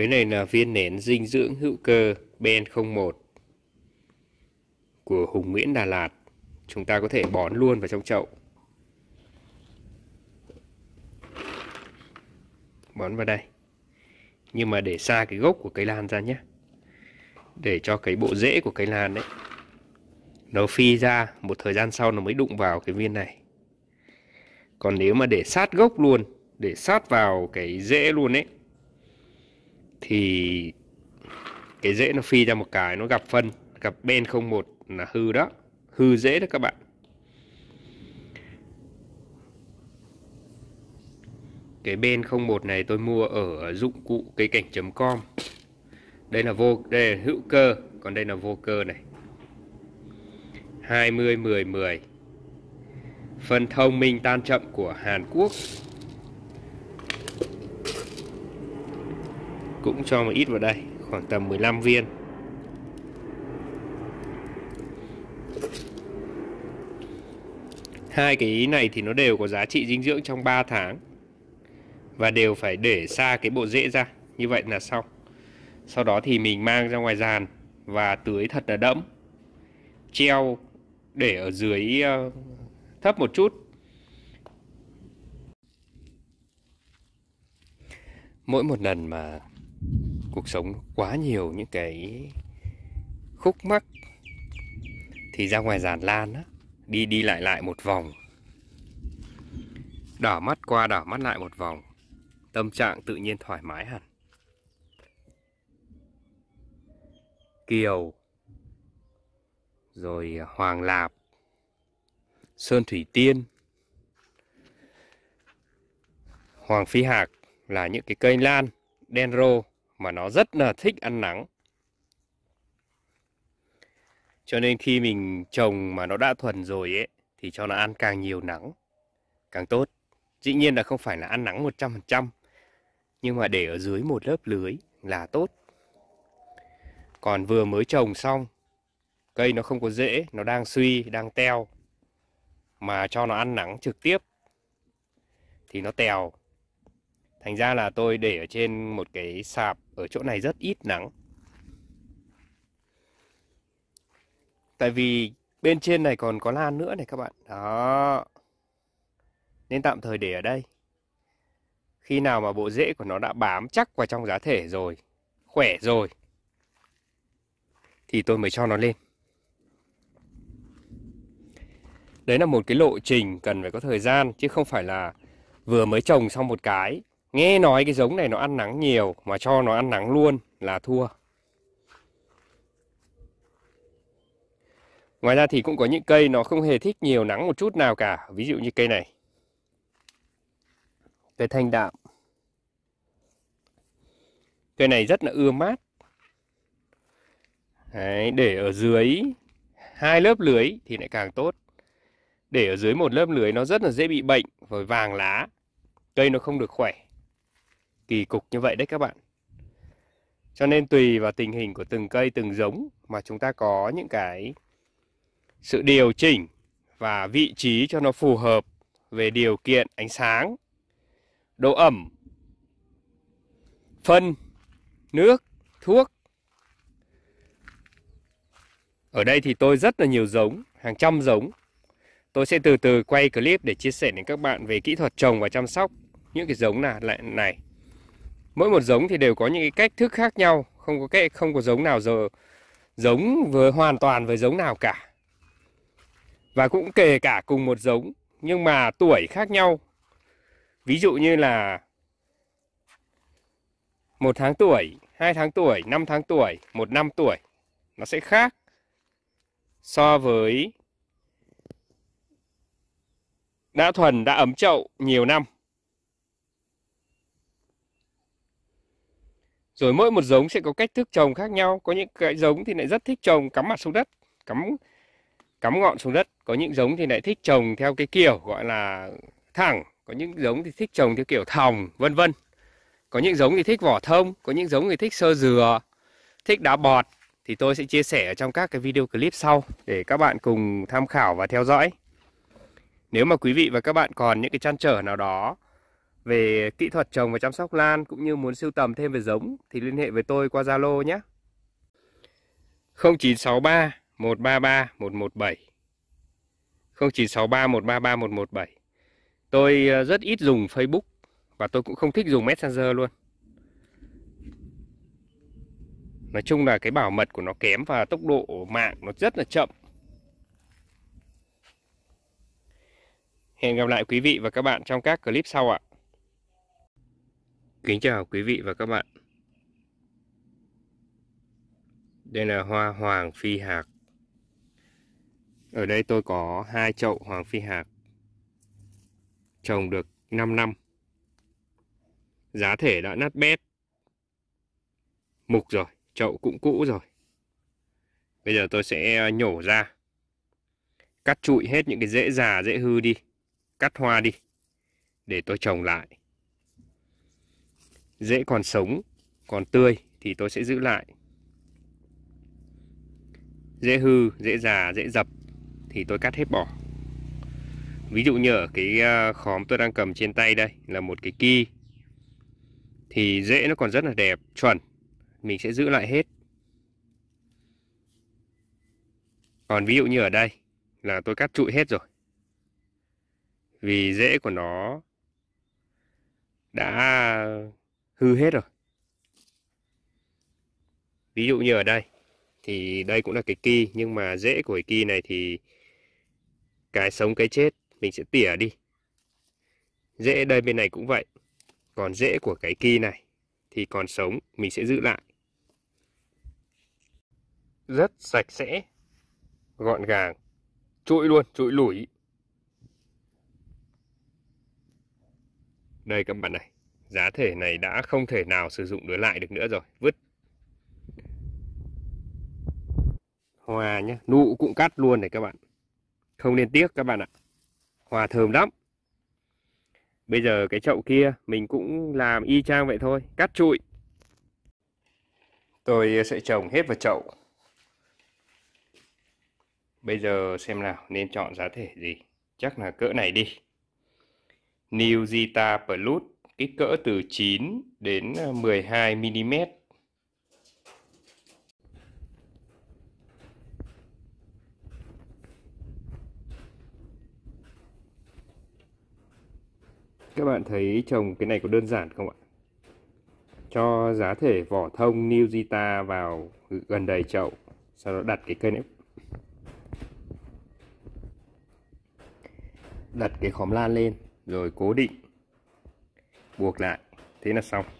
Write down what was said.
Cái này là viên nén dinh dưỡng hữu cơ BN01 của Hùng Nguyễn Đà Lạt. Chúng ta có thể bón luôn vào trong chậu. Bón vào đây. Nhưng mà để xa cái gốc của cây lan ra nhé. Để cho cái bộ rễ của cây lan đấy. Nó phi ra, một thời gian sau nó mới đụng vào cái viên này. Còn nếu mà để sát gốc luôn, để sát vào cái rễ luôn ấy thì cái rễ nó phi ra một cái nó gặp phân gặp bên 01 là hư đó hư rễ đó các bạn cái bên 01 này tôi mua ở dụng cụ cây cảnh com đây là vô đây là hữu cơ còn đây là vô cơ này 20 10 10 phần thông minh tan chậm của Hàn Quốc cũng cho một ít vào đây khoảng tầm 15 viên hai cái ý này thì nó đều có giá trị dinh dưỡng trong 3 tháng và đều phải để xa cái bộ rễ ra như vậy là xong sau đó thì mình mang ra ngoài giàn và tưới thật là đẫm treo để ở dưới ờ, thấp một chút mỗi một lần mà cuộc sống quá nhiều những cái khúc mắc thì ra ngoài giàn lan á, đi đi lại lại một vòng đảo mắt qua đảo mắt lại một vòng tâm trạng tự nhiên thoải mái hẳn kiều rồi hoàng lạp sơn thủy tiên hoàng phi hạc là những cái cây lan đen rô mà nó rất là thích ăn nắng. Cho nên khi mình trồng mà nó đã thuần rồi ấy thì cho nó ăn càng nhiều nắng càng tốt. Dĩ nhiên là không phải là ăn nắng 100% nhưng mà để ở dưới một lớp lưới là tốt. Còn vừa mới trồng xong cây nó không có rễ, nó đang suy, đang teo mà cho nó ăn nắng trực tiếp thì nó tèo. Thành ra là tôi để ở trên một cái sạp ở chỗ này rất ít nắng tại vì bên trên này còn có lan nữa này các bạn đó nên tạm thời để ở đây khi nào mà bộ rễ của nó đã bám chắc vào trong giá thể rồi khỏe rồi thì tôi mới cho nó lên đấy là một cái lộ trình cần phải có thời gian chứ không phải là vừa mới trồng xong một cái Nghe nói cái giống này nó ăn nắng nhiều mà cho nó ăn nắng luôn là thua. Ngoài ra thì cũng có những cây nó không hề thích nhiều nắng một chút nào cả. Ví dụ như cây này. Cây thanh đạm. Cây này rất là ưa mát. Đấy, để ở dưới hai lớp lưới thì lại càng tốt. Để ở dưới một lớp lưới nó rất là dễ bị bệnh, và vàng lá. Cây nó không được khỏe kỳ cục như vậy đấy các bạn. Cho nên tùy vào tình hình của từng cây, từng giống mà chúng ta có những cái sự điều chỉnh và vị trí cho nó phù hợp về điều kiện ánh sáng, độ ẩm, phân, nước, thuốc. Ở đây thì tôi rất là nhiều giống, hàng trăm giống. Tôi sẽ từ từ quay clip để chia sẻ đến các bạn về kỹ thuật trồng và chăm sóc những cái giống này, này mỗi một giống thì đều có những cái cách thức khác nhau không có cái không có giống nào giờ giống với hoàn toàn với giống nào cả và cũng kể cả cùng một giống nhưng mà tuổi khác nhau ví dụ như là một tháng tuổi hai tháng tuổi năm tháng tuổi một năm tuổi nó sẽ khác so với đã thuần đã ấm chậu nhiều năm Rồi mỗi một giống sẽ có cách thức trồng khác nhau. Có những cái giống thì lại rất thích trồng cắm mặt xuống đất, cắm cắm ngọn xuống đất. Có những giống thì lại thích trồng theo cái kiểu gọi là thẳng, có những giống thì thích trồng theo kiểu thòng, vân vân. Có những giống thì thích vỏ thông, có những giống thì thích sơ dừa, thích đá bọt thì tôi sẽ chia sẻ ở trong các cái video clip sau để các bạn cùng tham khảo và theo dõi. Nếu mà quý vị và các bạn còn những cái trăn trở nào đó về kỹ thuật trồng và chăm sóc lan cũng như muốn sưu tầm thêm về giống thì liên hệ với tôi qua Zalo nhé. 0963 133 117 0963 133 117 Tôi ờ, rất ít dùng Facebook và tôi cũng không thích dùng Messenger luôn. Nói chung là cái bảo mật của nó kém và tốc độ mạng nó rất là chậm. Hẹn gặp lại quý vị và các bạn trong các clip sau ạ. Kính chào quý vị và các bạn. Đây là hoa hoàng phi hạc. Ở đây tôi có hai chậu hoàng phi hạc. Trồng được 5 năm. Giá thể đã nát bét. Mục rồi, chậu cũng cũ rồi. Bây giờ tôi sẽ ờ, nhổ ra. Cắt trụi hết những cái rễ già, rễ hư đi. Cắt hoa đi. Để tôi trồng lại dễ còn sống, còn tươi thì tôi sẽ giữ lại. Dễ hư, dễ già, dễ dập thì tôi cắt hết bỏ. Ví dụ như ở cái à, khóm tôi đang cầm trên tay đây là một cái ki. Thì rễ nó còn rất là đẹp, chuẩn. Mình sẽ giữ lại hết. Còn ví dụ như ở đây là tôi cắt trụi hết rồi. Vì rễ của nó đã hư hết rồi ví dụ như ở đây thì đây cũng là cái kỳ nhưng mà rễ của cái kỳ này thì cái sống cái chết mình sẽ tỉa đi rễ đây bên này cũng vậy còn rễ của cái kỳ này thì còn sống mình sẽ giữ lại rất sạch sẽ gọn gàng trụi luôn trụi lủi đây các bạn này giá thể này đã không thể nào sử dụng đối lại được nữa rồi vứt hòa nhé nụ cũng cắt luôn này các bạn không nên tiếc các bạn ạ hòa thơm lắm bây giờ cái chậu kia mình cũng làm y chang vậy thôi cắt trụi tôi sẽ trồng hết vào chậu bây giờ xem nào nên chọn giá thể gì chắc là cỡ này đi New Zeta Plus kích cỡ từ 9 đến 12 ờ, mm. Các bạn thấy trồng cái này có đơn giản không ạ? Cho giá thể vỏ thông New Zita vào gần đầy chậu, sau đó đặt cái cây nếp đặt cái khóm lan lên rồi cố định buộc lại thế là xong